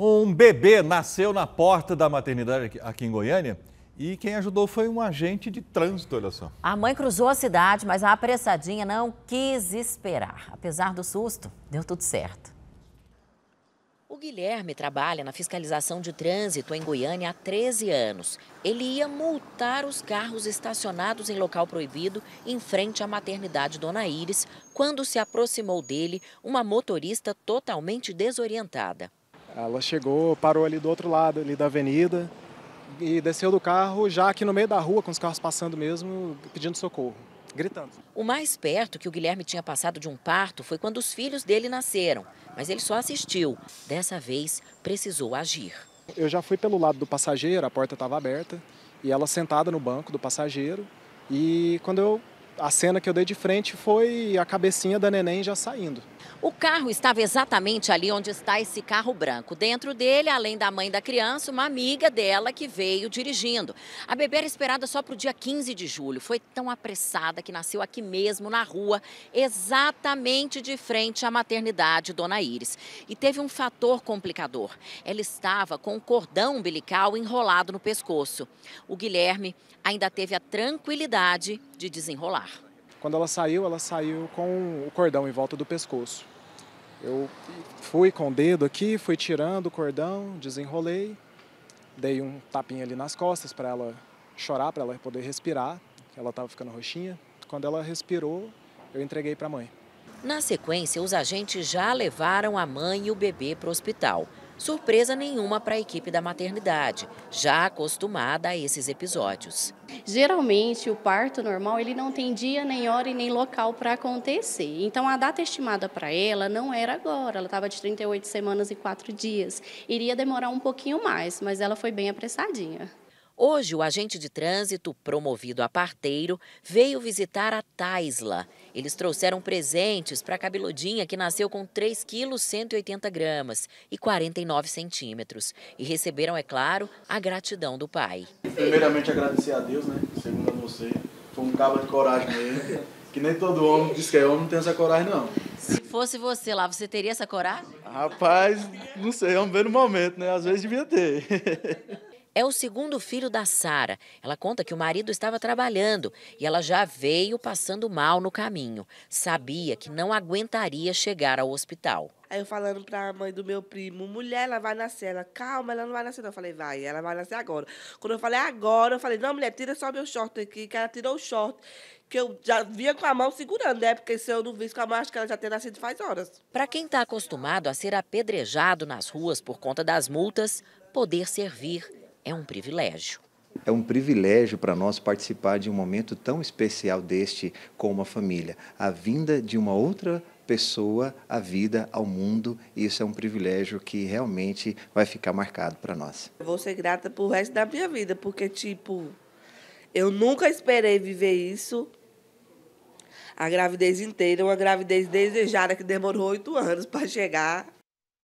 Um bebê nasceu na porta da maternidade aqui em Goiânia e quem ajudou foi um agente de trânsito, olha só. A mãe cruzou a cidade, mas a apressadinha não quis esperar. Apesar do susto, deu tudo certo. O Guilherme trabalha na fiscalização de trânsito em Goiânia há 13 anos. Ele ia multar os carros estacionados em local proibido em frente à maternidade Dona Iris, quando se aproximou dele uma motorista totalmente desorientada. Ela chegou, parou ali do outro lado ali da avenida e desceu do carro já aqui no meio da rua, com os carros passando mesmo, pedindo socorro, gritando. O mais perto que o Guilherme tinha passado de um parto foi quando os filhos dele nasceram, mas ele só assistiu. Dessa vez, precisou agir. Eu já fui pelo lado do passageiro, a porta estava aberta, e ela sentada no banco do passageiro. E quando eu. A cena que eu dei de frente foi a cabecinha da neném já saindo. O carro estava exatamente ali onde está esse carro branco. Dentro dele, além da mãe da criança, uma amiga dela que veio dirigindo. A bebê era esperada só para o dia 15 de julho. Foi tão apressada que nasceu aqui mesmo, na rua, exatamente de frente à maternidade Dona Iris. E teve um fator complicador. Ela estava com o cordão umbilical enrolado no pescoço. O Guilherme ainda teve a tranquilidade de desenrolar. Quando ela saiu, ela saiu com o cordão em volta do pescoço. Eu fui com o dedo aqui, fui tirando o cordão, desenrolei, dei um tapinha ali nas costas para ela chorar, para ela poder respirar. Ela estava ficando roxinha. Quando ela respirou, eu entreguei para a mãe. Na sequência, os agentes já levaram a mãe e o bebê para o hospital. Surpresa nenhuma para a equipe da maternidade, já acostumada a esses episódios. Geralmente, o parto normal ele não tem dia, nem hora e nem local para acontecer. Então, a data estimada para ela não era agora, ela estava de 38 semanas e 4 dias. Iria demorar um pouquinho mais, mas ela foi bem apressadinha. Hoje, o agente de trânsito, promovido a parteiro, veio visitar a Taisla. Eles trouxeram presentes para a cabeludinha que nasceu com 3 quilos 180 gramas e 49 centímetros. E receberam, é claro, a gratidão do pai. Primeiramente, agradecer a Deus, né? Segundo a você, foi um cabo de coragem mesmo. Que nem todo homem diz que é homem, não tem essa coragem, não. Se fosse você lá, você teria essa coragem? Rapaz, não sei, vamos é ver no momento, né? Às vezes devia ter. é o segundo filho da Sara. Ela conta que o marido estava trabalhando e ela já veio passando mal no caminho. Sabia que não aguentaria chegar ao hospital. Aí eu falando pra mãe do meu primo, mulher, ela vai nascer. Ela, calma, ela não vai nascer. Eu falei, vai, ela vai nascer agora. Quando eu falei agora, eu falei, não, mulher, tira só meu short aqui, que ela tirou o short. Que eu já vinha com a mão segurando, né? Porque se eu não visse com a mão, acho que ela já teria nascido faz horas. Para quem está acostumado a ser apedrejado nas ruas por conta das multas, poder servir é um privilégio. É um privilégio para nós participar de um momento tão especial deste com uma família. A vinda de uma outra pessoa, à vida, ao mundo, e isso é um privilégio que realmente vai ficar marcado para nós. Eu vou ser grata o resto da minha vida, porque, tipo, eu nunca esperei viver isso. A gravidez inteira, uma gravidez desejada que demorou oito anos para chegar.